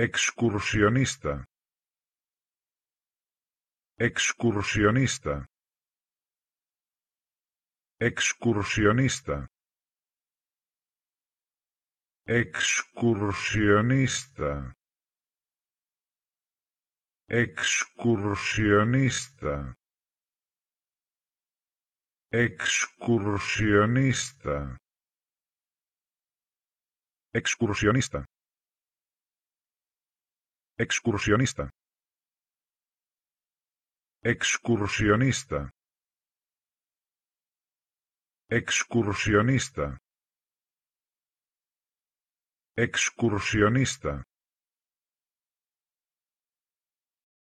Excursionista. Excursionista. Excursionista. Excursionista. Excursionista. Excursionista. Excursionista. Excursionista. Excursionista. Excursionista. Excursionista.